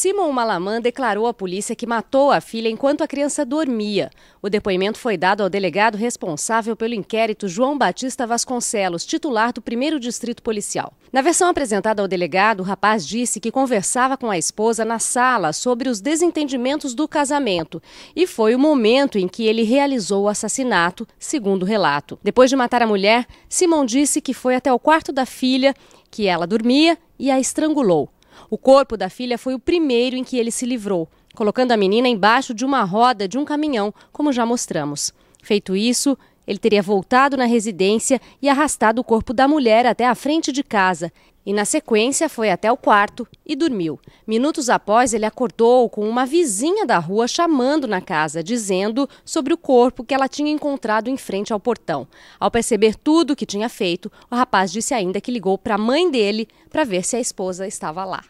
Simon Malaman declarou à polícia que matou a filha enquanto a criança dormia. O depoimento foi dado ao delegado responsável pelo inquérito, João Batista Vasconcelos, titular do primeiro distrito policial. Na versão apresentada ao delegado, o rapaz disse que conversava com a esposa na sala sobre os desentendimentos do casamento e foi o momento em que ele realizou o assassinato, segundo o relato. Depois de matar a mulher, Simon disse que foi até o quarto da filha, que ela dormia e a estrangulou. O corpo da filha foi o primeiro em que ele se livrou, colocando a menina embaixo de uma roda de um caminhão, como já mostramos. Feito isso, ele teria voltado na residência e arrastado o corpo da mulher até a frente de casa e, na sequência, foi até o quarto e dormiu. Minutos após, ele acordou com uma vizinha da rua chamando na casa, dizendo sobre o corpo que ela tinha encontrado em frente ao portão. Ao perceber tudo o que tinha feito, o rapaz disse ainda que ligou para a mãe dele para ver se a esposa estava lá.